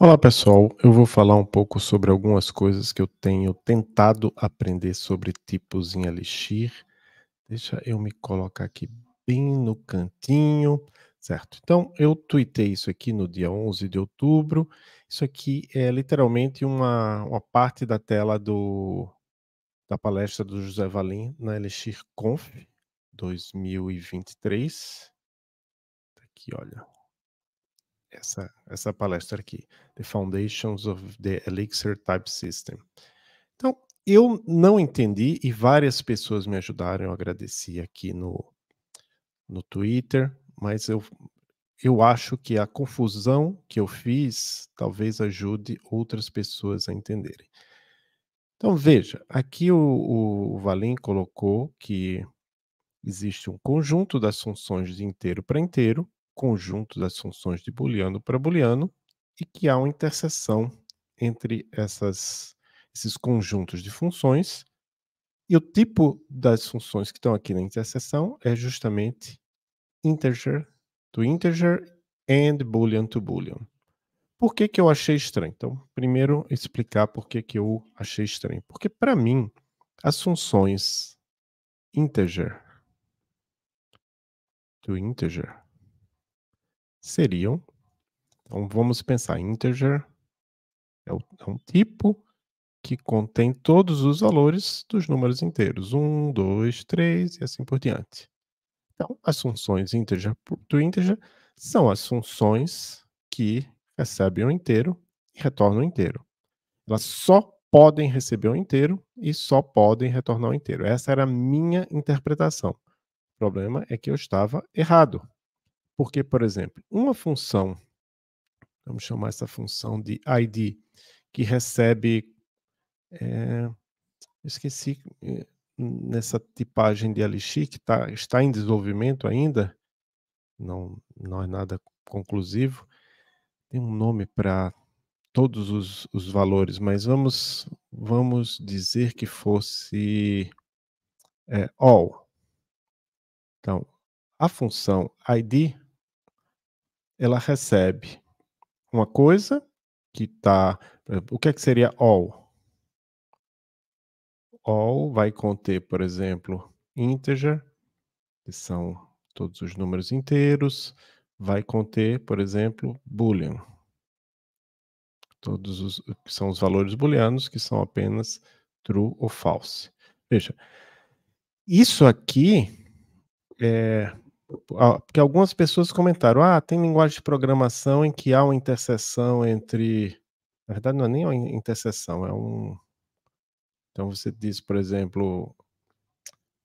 Olá pessoal, eu vou falar um pouco sobre algumas coisas que eu tenho tentado aprender sobre tipos em Elixir. Deixa eu me colocar aqui bem no cantinho, certo? Então, eu tuitei isso aqui no dia 11 de outubro. Isso aqui é literalmente uma, uma parte da tela do, da palestra do José Valim na Elixir Conf 2023. Tá aqui, olha, essa, essa palestra aqui, The Foundations of the Elixir Type System. Então, eu não entendi e várias pessoas me ajudaram, eu agradeci aqui no, no Twitter, mas eu, eu acho que a confusão que eu fiz talvez ajude outras pessoas a entenderem. Então, veja, aqui o, o Valim colocou que existe um conjunto das funções de inteiro para inteiro, conjunto das funções de booleano para booleano e que há uma interseção entre essas, esses conjuntos de funções. E o tipo das funções que estão aqui na interseção é justamente integer to integer and boolean to boolean. Por que, que eu achei estranho? Então, primeiro explicar por que, que eu achei estranho. Porque, para mim, as funções integer to integer seriam. Então vamos pensar: integer é, é, um tipo que contém todos os valores dos números inteiros: 1, 2, 3 e assim por diante. Então, as funções integer do integer são as funções que recebem o um inteiro e retornam o um inteiro. Elas só podem receber o um inteiro e só podem retornar o inteiro. Essa era a minha interpretação. O problema é que eu estava errado. Porque, por exemplo, uma função, vamos chamar essa função de ID, que recebe. É, esqueci eh, nessa tipagem de Elixir, que tá, está em desenvolvimento ainda, não, não é nada conclusivo, tem um nome para todos os, os, valores, mas vamos, vamos dizer que fosse é, all. Então, a função id ela recebe uma coisa que está. O que, é que seria all? All vai conter, por exemplo, integer, que são todos os números inteiros, vai conter, por exemplo, boolean. Todos os que são os valores booleanos, que são apenas true ou false. Veja, isso aqui é, porque algumas pessoas comentaram: ah, tem linguagem de programação em que há uma interseção entre. Na verdade, não é nem uma interseção, é um. Então você diz, por exemplo,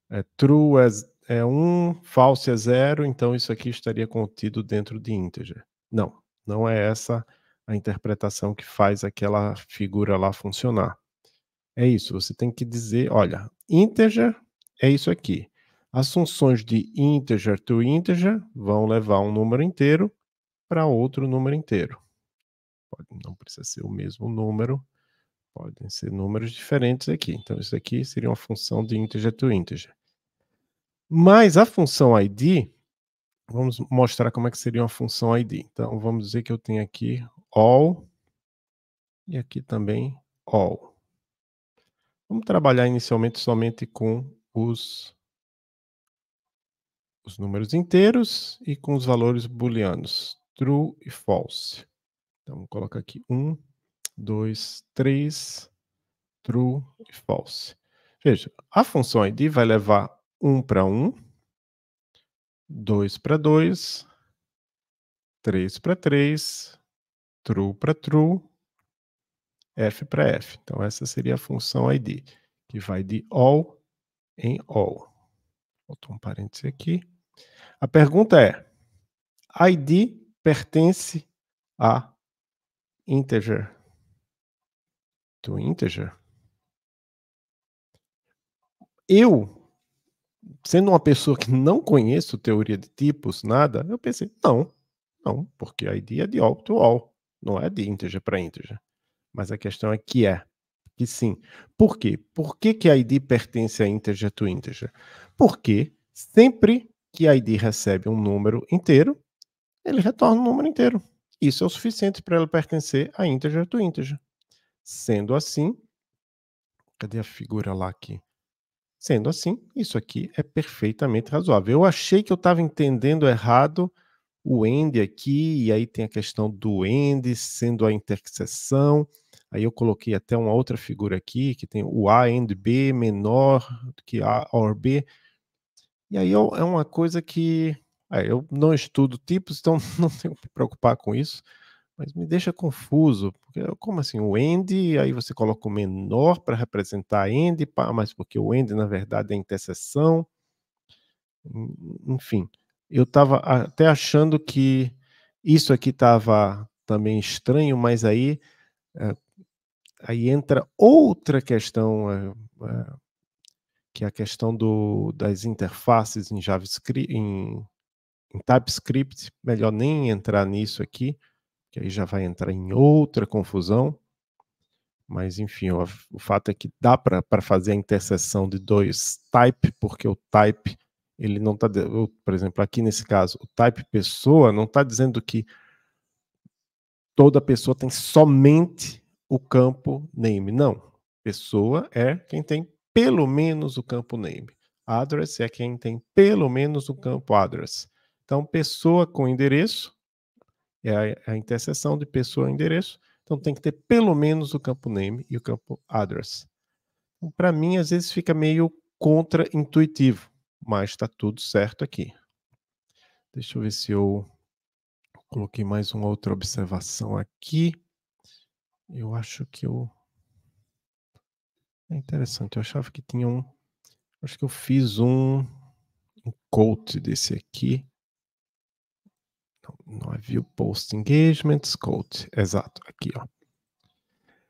é, true é, é 1, false é 0, então isso aqui estaria contido dentro de integer. Não, não é essa a interpretação que faz aquela figura lá funcionar. É isso, você tem que dizer, olha, integer é isso aqui as funções de integer to integer vão levar um número inteiro para outro número inteiro. Pode, não precisa ser o mesmo número, podem ser números diferentes aqui. Então, isso aqui seria uma função de integer to integer. Mas a função id, vamos mostrar como é que seria uma função id. Então, vamos dizer que eu tenho aqui all e aqui também all. Vamos trabalhar inicialmente somente com os os números inteiros e com os valores booleanos true e false. Então, vou colocar aqui 1, 2, 3, true e false. Veja, a função id vai levar 1 para 1, 2 para 2, 3 para 3, true para true, f para f. Então, essa seria a função id, que vai de all em all. Faltou um parêntese aqui. A pergunta é: ID pertence a integer? to integer? Eu, sendo uma pessoa que não conheço teoria de tipos, nada, eu pensei, não, não, porque ID é de all to all, não é de integer para integer. Mas a questão é que é, que sim. Por quê? Por que, que a ID pertence a integer to integer? Porque sempre que ID recebe um número inteiro, ele retorna um número inteiro. Isso é o suficiente para ela pertencer a integer do integer. Sendo assim, cadê a figura lá aqui? Sendo assim, isso aqui é perfeitamente razoável. Eu achei que eu estava entendendo errado o end aqui, e aí tem a questão do end sendo a interseção. Aí eu coloquei até uma outra figura aqui, que tem o A end B menor do que A OR B. E aí é, é uma coisa que é, eu não estudo tipos, então não tenho que me preocupar com isso, mas me deixa confuso, porque como assim, o end, aí você coloca o menor para representar end, mas porque o end na verdade é interseção, enfim, eu estava até achando que isso aqui estava também estranho, mas aí, é, aí entra outra questão é, é que é a questão do, das interfaces em JavaScript, em, em TypeScript, melhor nem entrar nisso aqui, que aí já vai entrar em outra confusão. Mas, enfim, o, o fato é que dá para fazer a interseção de dois type, porque o type, ele não está. Por exemplo, aqui nesse caso, o type pessoa não está dizendo que toda pessoa tem somente o campo name. Não. Pessoa é quem tem pelo menos o campo name. Address é quem tem pelo menos o campo address. Então, pessoa com endereço é a, é a interseção de pessoa e endereço. Então, tem que ter pelo menos o campo name e o campo address. Então, Para mim, às vezes fica meio contra-intuitivo, mas está tudo certo aqui. Deixa eu ver se eu coloquei mais uma outra observação aqui. Eu acho que eu é interessante, eu achava que tinha um. Acho que eu fiz um, um coach desse aqui. Não, não é View Post Engagements Coach. Exato, aqui, ó.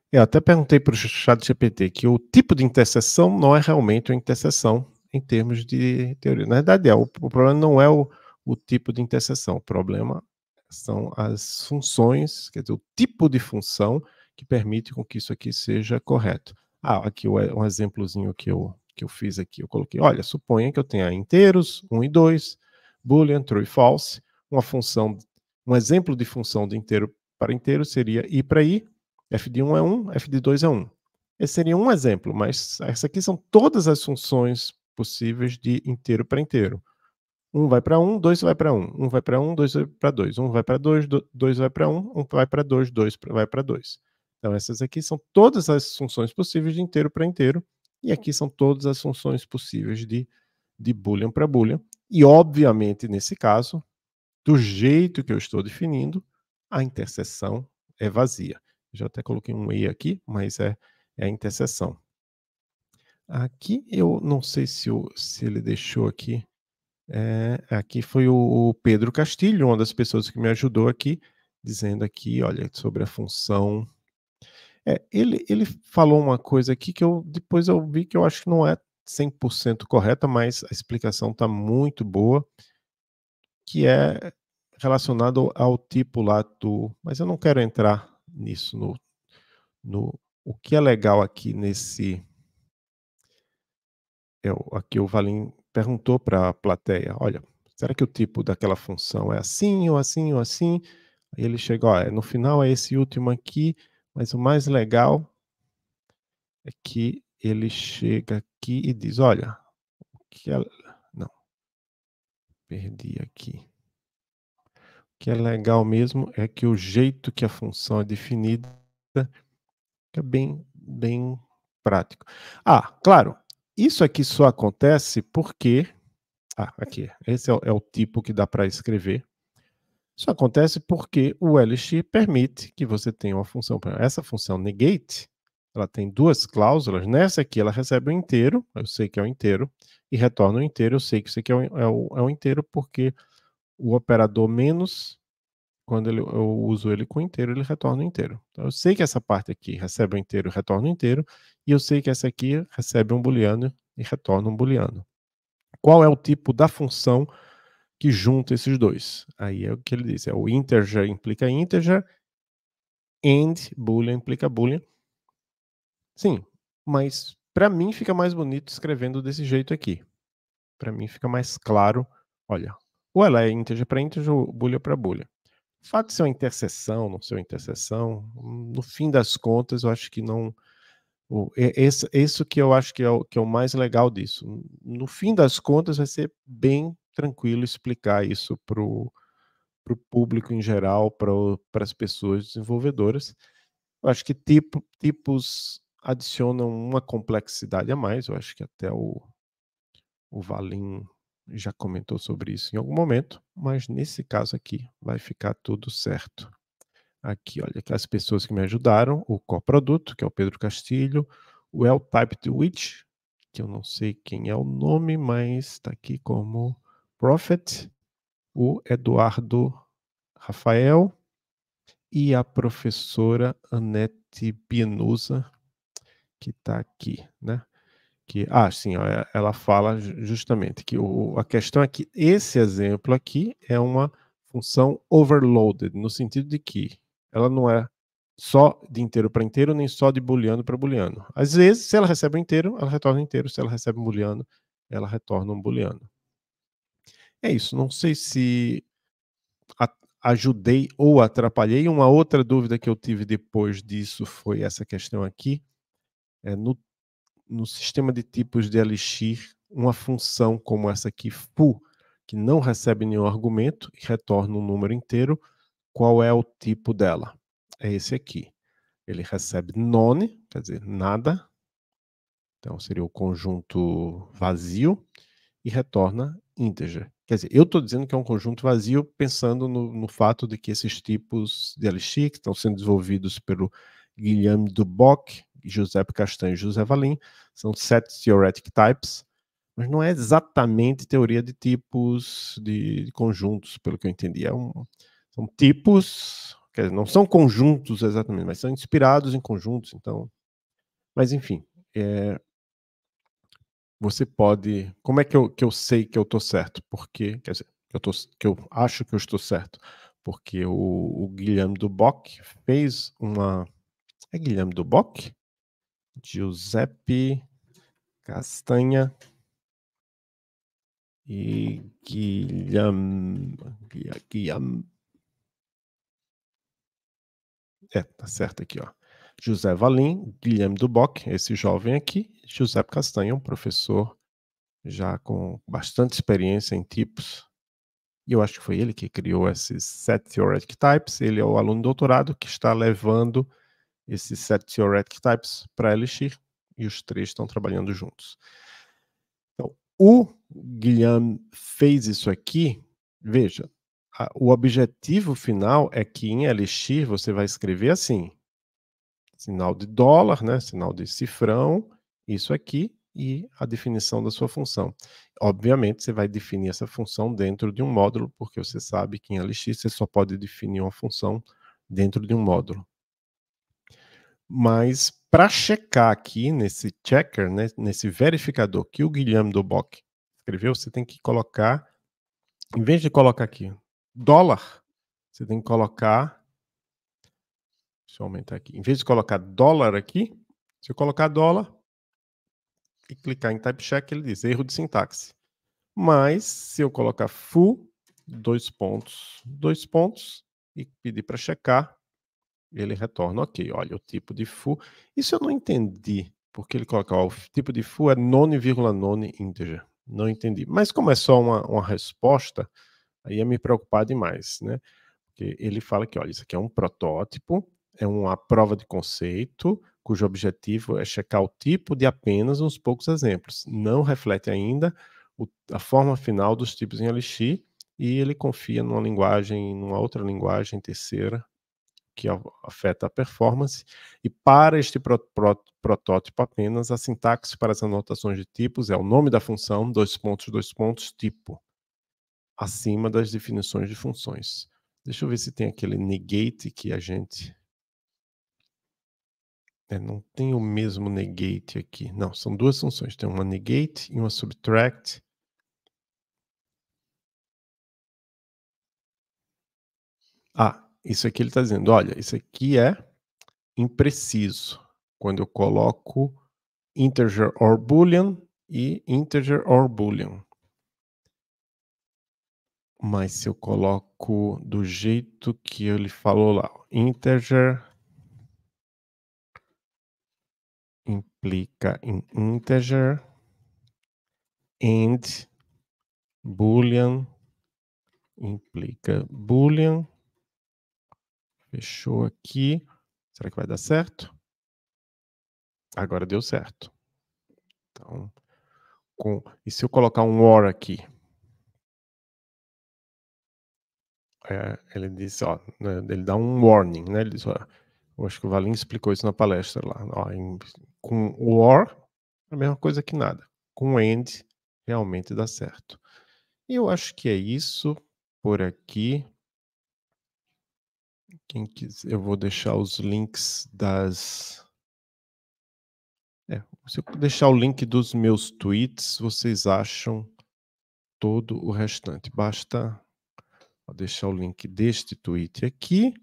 Eu até perguntei para o chat GPT que o tipo de interseção não é realmente uma interseção em termos de teoria. Na verdade, é, o, o problema não é o, o tipo de interseção, o problema são as funções, quer dizer, o tipo de função que permite com que isso aqui seja correto. Ah, aqui um exemplozinho que eu, que eu fiz aqui. Eu coloquei, olha, suponha que eu tenha inteiros, 1 e 2, boolean, true e false, uma função, um exemplo de função de inteiro para inteiro seria i para i, f de 1 é 1, f de 2 é 1. Esse seria um exemplo, mas essa aqui são todas as funções possíveis de inteiro para inteiro. 1 vai para 1, 2 vai para 1, 1 vai para 1, 2 vai para 2, 1 vai para 2, 2 vai para 1, 1 vai para 2, 2 vai para 2. Então, essas aqui são todas as funções possíveis de inteiro para inteiro, e hum. aqui são todas as funções possíveis de, de boolean para boolean. E, obviamente, nesse caso, do jeito que eu estou definindo, a interseção é vazia. Já até coloquei um E aqui, mas é, é a interseção. Aqui eu não sei se, eu, se ele deixou aqui. É, aqui foi o Pedro Castilho, uma das pessoas que me ajudou aqui, dizendo aqui, olha, sobre a função é, ele, ele falou uma coisa aqui que eu depois eu vi que eu acho que não é 100% correta, mas a explicação está muito boa, que é relacionado ao tipo lá do. Mas eu não quero entrar nisso, no, no o que é legal aqui nesse. É aqui o Valim perguntou para a plateia: olha, será que o tipo daquela função é assim, ou assim, ou assim? Aí ele chegou. É, no final é esse último aqui, mas o mais legal é que ele chega aqui e diz: Olha, o que é. Não, perdi aqui. O que é legal mesmo é que o jeito que a função é definida é bem, bem prático. Ah, claro, isso aqui só acontece porque. Ah, aqui. Esse é o, é o tipo que dá para escrever. Isso acontece porque o LX permite que você tenha uma função. Essa função negate, ela tem duas cláusulas. Nessa aqui, ela recebe o inteiro, eu sei que é o inteiro, e retorna o inteiro, eu sei que isso aqui é, é o, é é inteiro, porque o operador menos, quando ele, eu uso ele com inteiro, ele retorna o inteiro. Então, eu sei que essa parte aqui recebe o inteiro e retorna o inteiro, e eu sei que essa aqui recebe um booleano e retorna um booleano. Qual é o tipo da função que junta esses dois. Aí é o que ele diz, é o integer implica integer, and boolean implica boolean. Sim, mas para mim fica mais bonito escrevendo desse jeito aqui. Para mim fica mais claro, olha, ou ela é integer para integer ou boolean é para boolean. O fato de ser uma interseção, não ser uma interseção, no fim das contas, eu acho que não... Esse, isso que eu acho que é, o, que é o mais legal disso. No fim das contas, vai ser bem tranquilo explicar isso para o público em geral, para as pessoas desenvolvedoras. Eu acho que tipo, tipos adicionam uma complexidade a mais, eu acho que até o, o Valim já comentou sobre isso em algum momento, mas nesse caso aqui vai ficar tudo certo. Aqui, olha, as pessoas que me ajudaram, o coproduto, que é o Pedro Castilho, o L-Type de Witch, que eu não sei quem é o nome, mas está aqui como Prophet, o Eduardo Rafael e a professora Anete Pinusa que está aqui, né? Que, ah, sim, é, ela fala justamente que o, a questão é que esse exemplo aqui é uma função overloaded, no sentido de que ela não é só de inteiro para inteiro, nem só de booleano para booleano. Às vezes, se ela recebe um inteiro, ela retorna inteiro, se ela recebe um booleano, ela retorna um booleano. É isso. Não sei se ajudei ou atrapalhei. Uma outra dúvida que eu tive depois disso foi essa questão aqui. É no, no sistema de tipos de Elixir, uma função como essa aqui, foo, que não recebe nenhum argumento e retorna um número inteiro, qual é o tipo dela? É esse aqui. Ele recebe none, quer dizer, nada. Então seria o conjunto vazio e retorna integer. Quer dizer, eu estou dizendo que é um conjunto vazio, pensando no, no fato de que esses tipos de Elixir, que estão sendo desenvolvidos pelo Guilherme Duboc, José Castanho e José Valim, são set theoretic types, mas não é exatamente teoria de tipos de, de conjuntos, pelo que eu entendi. É um, são tipos, quer dizer, não são conjuntos exatamente, mas são inspirados em conjuntos, então. Mas enfim, é, você pode. Como é que eu, que eu sei que eu estou certo? Porque, quer dizer, que eu, tô, que eu acho que eu estou certo. Porque o, o Guilherme Duboc fez uma. É Guilherme Duboc? Giuseppe Castanha e Guilherme. Guilherme. É, tá certo aqui, ó. José Valim, Guilherme Duboc, esse jovem aqui, José Castanho, um professor já com bastante experiência em tipos. E eu acho que foi ele que criou esses set theoretic types. Ele é o aluno doutorado que está levando esses set theoretic types para Elixir e os três estão trabalhando juntos. Então, o Guilherme fez isso aqui. Veja, a, o objetivo final é que em Elixir você vai escrever assim: sinal de dólar, né, sinal de cifrão, isso aqui e a definição da sua função. Obviamente, você vai definir essa função dentro de um módulo, porque você sabe que em LX você só pode definir uma função dentro de um módulo. Mas para checar aqui nesse checker, né, nesse verificador que o Guilherme Duboc escreveu, você tem que colocar, em vez de colocar aqui dólar, você tem que colocar Deixa eu aumentar aqui. Em vez de colocar dólar aqui, se eu colocar dólar e clicar em type check, ele diz erro de sintaxe. Mas se eu colocar full, dois pontos, dois pontos e pedir para checar, ele retorna ok. Olha o tipo de full. Isso eu não entendi, porque ele coloca ó, o tipo de full é none,none integer. Não entendi. Mas como é só uma, uma resposta, aí ia me preocupar demais, né? Porque ele fala que, olha, isso aqui é um protótipo, é uma prova de conceito cujo objetivo é checar o tipo de apenas uns poucos exemplos. Não reflete ainda o, a forma final dos tipos em LX e ele confia numa linguagem, numa outra linguagem terceira que afeta a performance. E para este pro, pro, protótipo apenas, a sintaxe para as anotações de tipos é o nome da função, dois pontos, dois pontos, tipo, acima das definições de funções. Deixa eu ver se tem aquele negate que a gente é, não tem o mesmo negate aqui. Não, são duas funções. Tem uma negate e uma subtract. Ah, isso aqui ele está dizendo, olha, isso aqui é impreciso. Quando eu coloco integer or boolean e integer or boolean. Mas se eu coloco do jeito que ele falou lá, integer implica em integer, and, boolean, implica boolean. Fechou aqui. Será que vai dar certo? Agora deu certo. Então, com... e se eu colocar um or aqui? É, ele diz, ó, né, ele dá um warning, né? Ele diz, ó, eu acho que o Valim explicou isso na palestra lá. Ó, em, com war, a mesma coisa que nada. Com end, realmente dá certo. E eu acho que é isso por aqui. Quem quiser, eu vou deixar os links das. É, se eu deixar o link dos meus tweets, vocês acham todo o restante. Basta deixar o link deste tweet aqui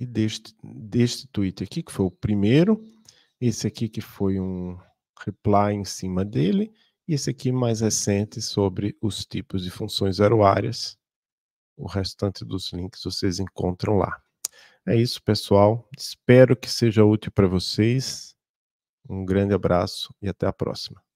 e deste, deste tweet aqui, que foi o primeiro, esse aqui que foi um reply em cima dele, e esse aqui mais recente sobre os tipos de funções zeroárias. O restante dos links vocês encontram lá. É isso, pessoal. Espero que seja útil para vocês. Um grande abraço e até a próxima.